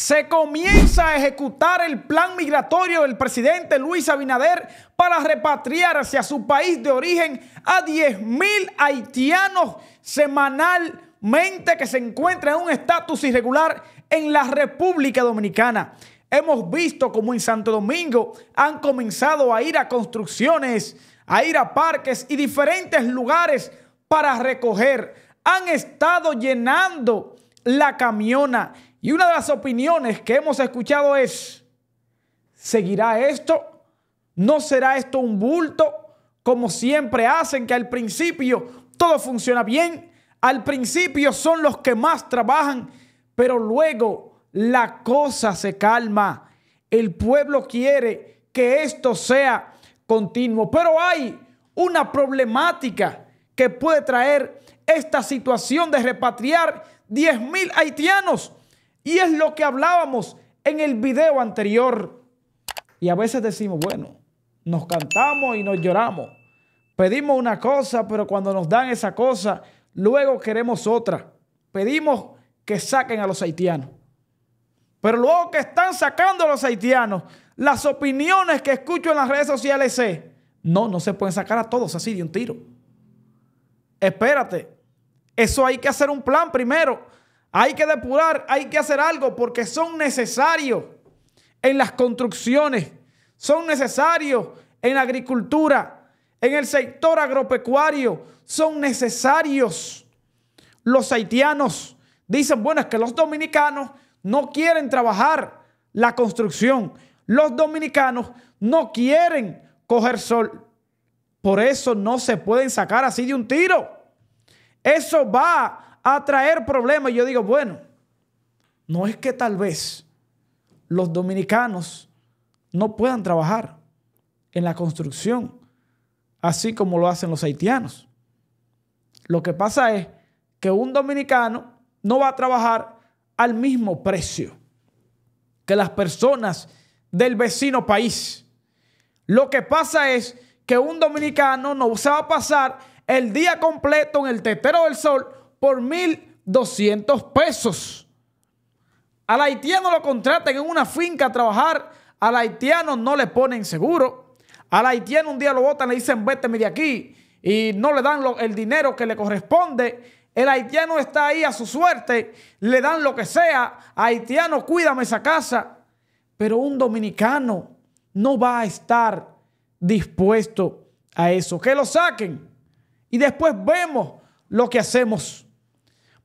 se comienza a ejecutar el plan migratorio del presidente Luis Abinader para repatriar hacia su país de origen a mil haitianos semanalmente que se encuentran en un estatus irregular en la República Dominicana. Hemos visto como en Santo Domingo han comenzado a ir a construcciones, a ir a parques y diferentes lugares para recoger. Han estado llenando la camiona y una de las opiniones que hemos escuchado es, ¿seguirá esto? ¿No será esto un bulto? Como siempre hacen que al principio todo funciona bien, al principio son los que más trabajan, pero luego la cosa se calma. El pueblo quiere que esto sea continuo, pero hay una problemática que puede traer esta situación de repatriar 10.000 mil haitianos y es lo que hablábamos en el video anterior. Y a veces decimos, bueno, nos cantamos y nos lloramos. Pedimos una cosa, pero cuando nos dan esa cosa, luego queremos otra. Pedimos que saquen a los haitianos. Pero luego que están sacando a los haitianos, las opiniones que escucho en las redes sociales es, no, no se pueden sacar a todos así de un tiro. Espérate, eso hay que hacer un plan primero hay que depurar, hay que hacer algo porque son necesarios en las construcciones, son necesarios en la agricultura, en el sector agropecuario, son necesarios. Los haitianos dicen, bueno, es que los dominicanos no quieren trabajar la construcción. Los dominicanos no quieren coger sol. Por eso no se pueden sacar así de un tiro. Eso va a traer problemas. yo digo, bueno, no es que tal vez los dominicanos no puedan trabajar en la construcción, así como lo hacen los haitianos. Lo que pasa es que un dominicano no va a trabajar al mismo precio que las personas del vecino país. Lo que pasa es que un dominicano no se va a pasar el día completo en el tetero del sol por 1.200 pesos. Al haitiano lo contratan en una finca a trabajar. Al haitiano no le ponen seguro. Al haitiano un día lo botan, le dicen vete de aquí y no le dan el dinero que le corresponde. El haitiano está ahí a su suerte, le dan lo que sea. Haitiano, cuídame esa casa. Pero un dominicano no va a estar dispuesto a eso. Que lo saquen y después vemos lo que hacemos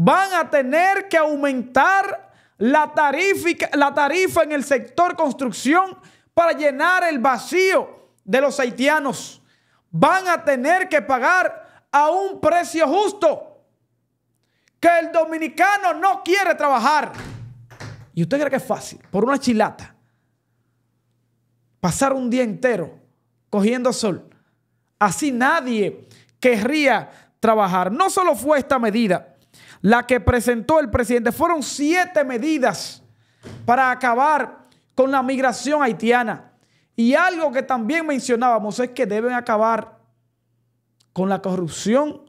van a tener que aumentar la, tarifa en el sector construcción para llenar el vacío de los haitianos. Van a tener que pagar a un precio justo que el dominicano no quiere trabajar. ¿Y usted cree que es fácil? Por una chilata. Pasar un día entero cogiendo sol. Así nadie querría trabajar. No solo fue esta medida la que presentó el presidente, fueron siete medidas para acabar con la migración haitiana. Y algo que también mencionábamos es que deben acabar con la corrupción,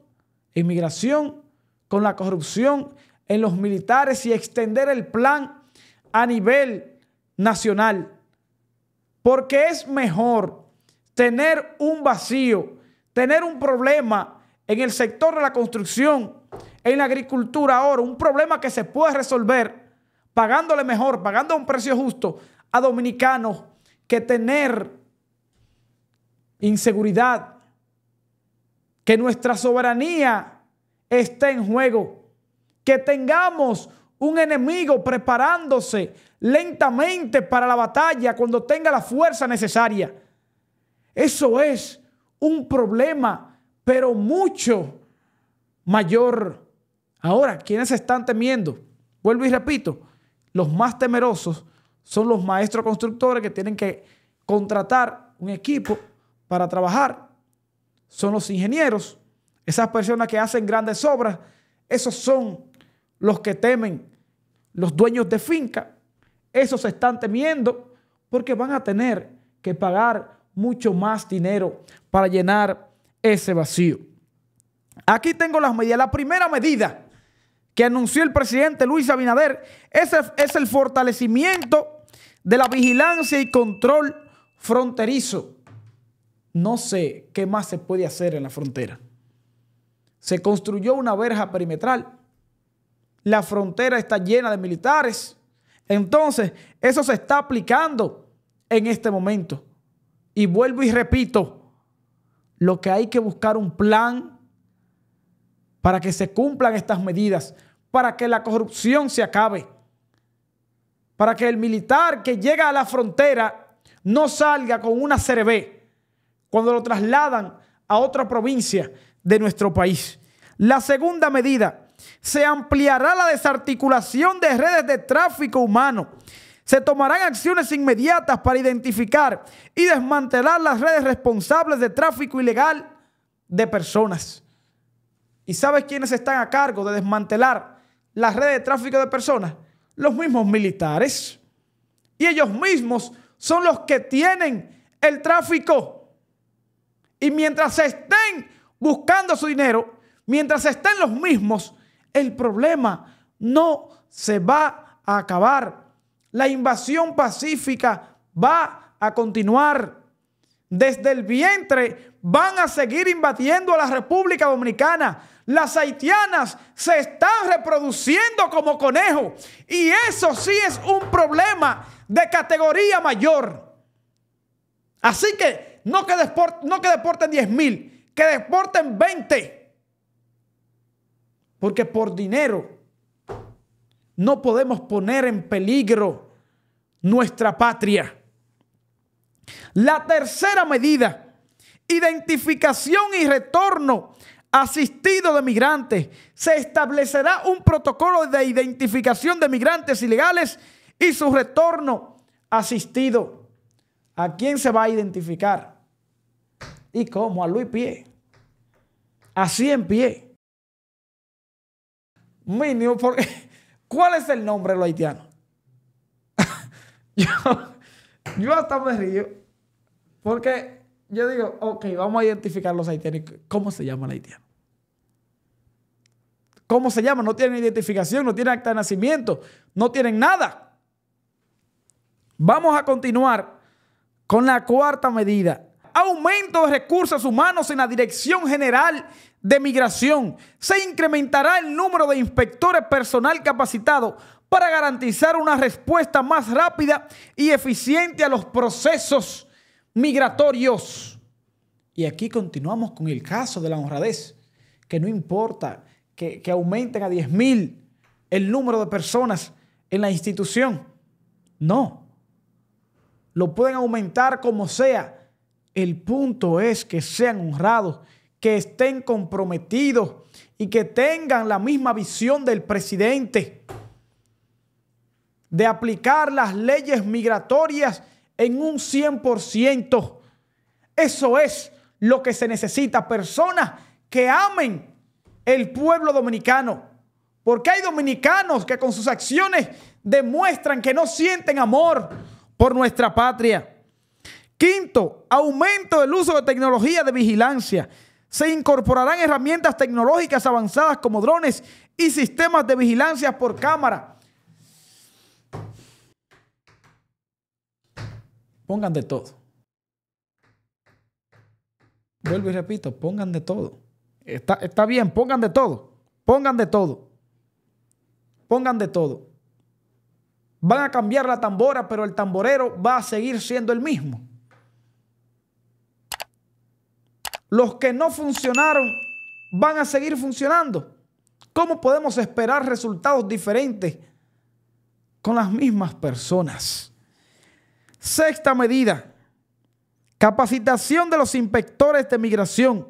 ...en migración... con la corrupción en los militares y extender el plan a nivel nacional. Porque es mejor tener un vacío, tener un problema en el sector de la construcción en la agricultura ahora, un problema que se puede resolver pagándole mejor, pagando un precio justo a dominicanos que tener inseguridad, que nuestra soberanía esté en juego, que tengamos un enemigo preparándose lentamente para la batalla cuando tenga la fuerza necesaria. Eso es un problema, pero mucho mayor Ahora, ¿quiénes están temiendo? Vuelvo y repito, los más temerosos son los maestros constructores que tienen que contratar un equipo para trabajar. Son los ingenieros, esas personas que hacen grandes obras. Esos son los que temen, los dueños de finca. Esos están temiendo porque van a tener que pagar mucho más dinero para llenar ese vacío. Aquí tengo las medidas. La primera medida que anunció el presidente Luis Abinader es el, es el fortalecimiento de la vigilancia y control fronterizo. No sé qué más se puede hacer en la frontera. Se construyó una verja perimetral. La frontera está llena de militares. Entonces, eso se está aplicando en este momento. Y vuelvo y repito, lo que hay que buscar un plan para que se cumplan estas medidas, para que la corrupción se acabe, para que el militar que llega a la frontera no salga con una CRB cuando lo trasladan a otra provincia de nuestro país. La segunda medida, se ampliará la desarticulación de redes de tráfico humano. Se tomarán acciones inmediatas para identificar y desmantelar las redes responsables de tráfico ilegal de personas. ¿Y sabes quiénes están a cargo de desmantelar las redes de tráfico de personas? Los mismos militares. Y ellos mismos son los que tienen el tráfico. Y mientras estén buscando su dinero, mientras estén los mismos, el problema no se va a acabar. La invasión pacífica va a continuar. Desde el vientre van a seguir invadiendo a la República Dominicana. Las haitianas se están reproduciendo como conejos. Y eso sí es un problema de categoría mayor. Así que no que, no que deporten 10 mil, que deporten 20. Porque por dinero no podemos poner en peligro nuestra patria. La tercera medida identificación y retorno asistido de migrantes. Se establecerá un protocolo de identificación de migrantes ilegales y su retorno asistido. ¿A quién se va a identificar? ¿Y cómo? A Luis Pie. Así en pie. Mínimo, porque ¿cuál es el nombre de los haitianos? yo, yo hasta me río. Porque yo digo, ok, vamos a identificar los haitianos. ¿Cómo se llama la haitiano? ¿Cómo se llama? No tienen identificación, no tienen acta de nacimiento, no tienen nada. Vamos a continuar con la cuarta medida. Aumento de recursos humanos en la Dirección General de Migración. Se incrementará el número de inspectores personal capacitados para garantizar una respuesta más rápida y eficiente a los procesos migratorios. Y aquí continuamos con el caso de la honradez, que no importa que, aumenten a 10.000 el número de personas en la institución. No, lo pueden aumentar como sea. El punto es que sean honrados, que estén comprometidos y que tengan la misma visión del presidente de aplicar las leyes migratorias en un 100%. Eso es lo que se necesita, personas que amen el pueblo dominicano. Porque hay dominicanos que con sus acciones demuestran que no sienten amor por nuestra patria. Quinto, aumento del uso de tecnología de vigilancia. Se incorporarán herramientas tecnológicas avanzadas como drones y sistemas de vigilancia por cámara Pongan de todo. Vuelvo y repito, pongan de todo. Está, está bien, pongan de todo. Pongan de todo. Pongan de todo. Van a cambiar la tambora, pero el tamborero va a seguir siendo el mismo. Los que no funcionaron van a seguir funcionando. ¿Cómo podemos esperar resultados diferentes con las mismas personas? Sexta medida, capacitación de los inspectores de migración,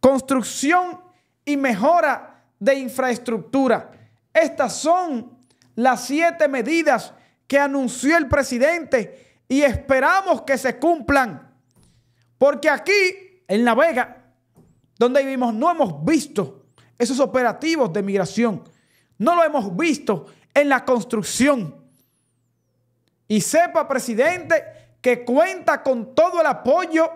construcción y mejora de infraestructura. Estas son las siete medidas que anunció el presidente y esperamos que se cumplan. Porque aquí, en La Vega, donde vivimos, no hemos visto esos operativos de migración. No lo hemos visto en la construcción y sepa, presidente, que cuenta con todo el apoyo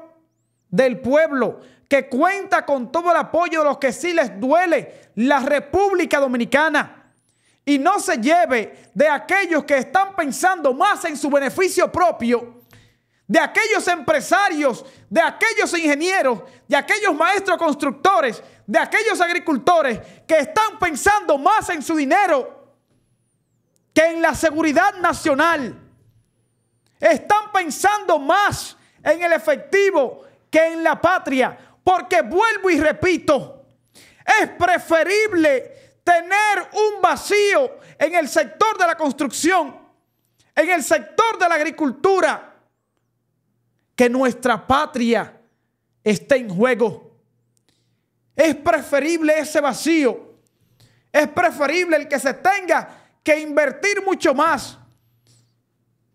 del pueblo, que cuenta con todo el apoyo de los que sí les duele la República Dominicana. Y no se lleve de aquellos que están pensando más en su beneficio propio de aquellos empresarios, de aquellos ingenieros, de aquellos maestros constructores, de aquellos agricultores que están pensando más en su dinero que en la seguridad nacional están pensando más en el efectivo que en la patria. Porque vuelvo y repito, es preferible tener un vacío en el sector de la construcción, en el sector de la agricultura, que nuestra patria esté en juego. Es preferible ese vacío. Es preferible el que se tenga que invertir mucho más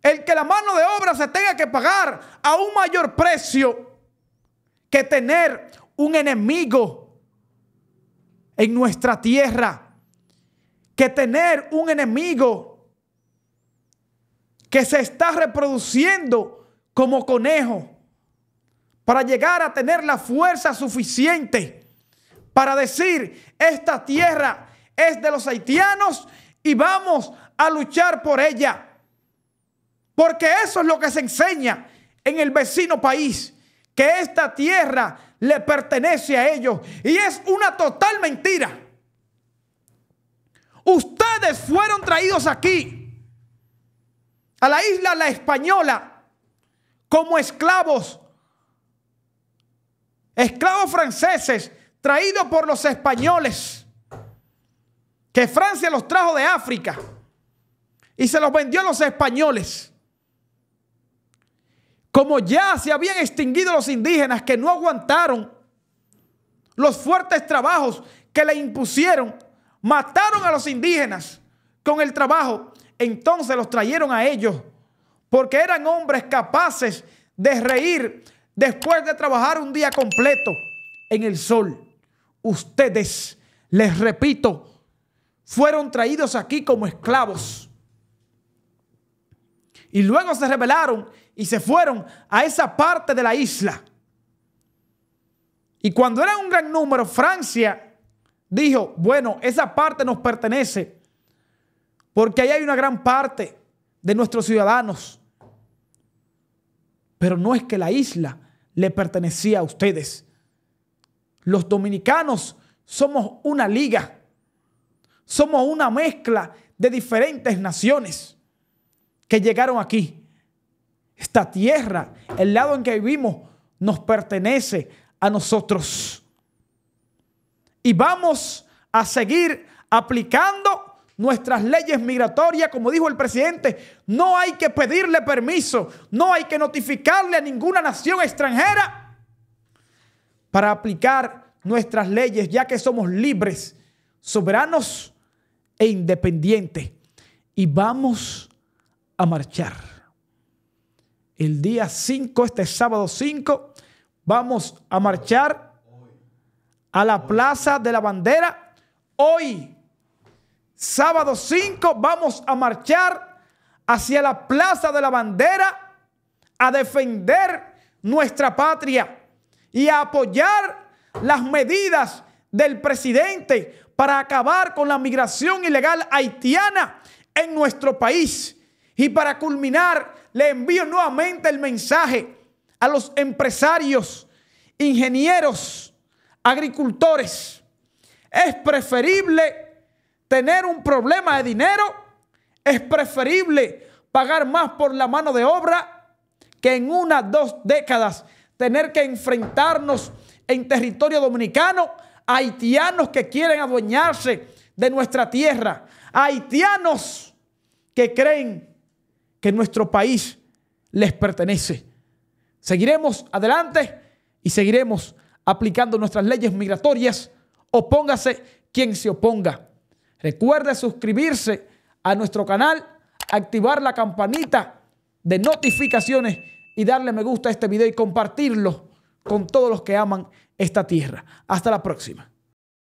el que la mano de obra se tenga que pagar a un mayor precio que tener un enemigo en nuestra tierra, que tener un enemigo que se está reproduciendo como conejo para llegar a tener la fuerza suficiente para decir, esta tierra es de los haitianos y vamos a luchar por ella. Porque eso es lo que se enseña en el vecino país, que esta tierra le pertenece a ellos. Y es una total mentira. Ustedes fueron traídos aquí, a la isla La Española, como esclavos. Esclavos franceses, traídos por los españoles, que Francia los trajo de África y se los vendió a los españoles. Como ya se habían extinguido los indígenas que no aguantaron los fuertes trabajos que le impusieron, mataron a los indígenas con el trabajo, entonces los trajeron a ellos, porque eran hombres capaces de reír después de trabajar un día completo en el sol. Ustedes, les repito, fueron traídos aquí como esclavos. Y luego se rebelaron y se fueron a esa parte de la isla. Y cuando era un gran número, Francia dijo, bueno, esa parte nos pertenece, porque ahí hay una gran parte de nuestros ciudadanos. Pero no es que la isla le pertenecía a ustedes. Los dominicanos somos una liga, somos una mezcla de diferentes naciones que llegaron aquí esta tierra, el lado en que vivimos, nos pertenece a nosotros. Y vamos a seguir aplicando nuestras leyes migratorias, como dijo el presidente, no hay que pedirle permiso, no hay que notificarle a ninguna nación extranjera para aplicar nuestras leyes, ya que somos libres, soberanos e independientes. Y vamos a marchar el día 5, este sábado 5, vamos a marchar a la Plaza de la Bandera. Hoy, sábado 5, vamos a marchar hacia la Plaza de la Bandera a defender nuestra patria y a apoyar las medidas del presidente para acabar con la migración ilegal haitiana en nuestro país. Y para culminar, le envío nuevamente el mensaje a los empresarios, ingenieros, agricultores. Es preferible tener un problema de dinero. Es preferible pagar más por la mano de obra que en unas dos décadas tener que enfrentarnos en territorio dominicano a haitianos que quieren adueñarse de nuestra tierra, haitianos que creen que nuestro país les pertenece. Seguiremos adelante y seguiremos aplicando nuestras leyes migratorias. Opóngase quien se oponga. Recuerde suscribirse a nuestro canal, activar la campanita de notificaciones y darle me gusta a este video y compartirlo con todos los que aman esta tierra. Hasta la próxima.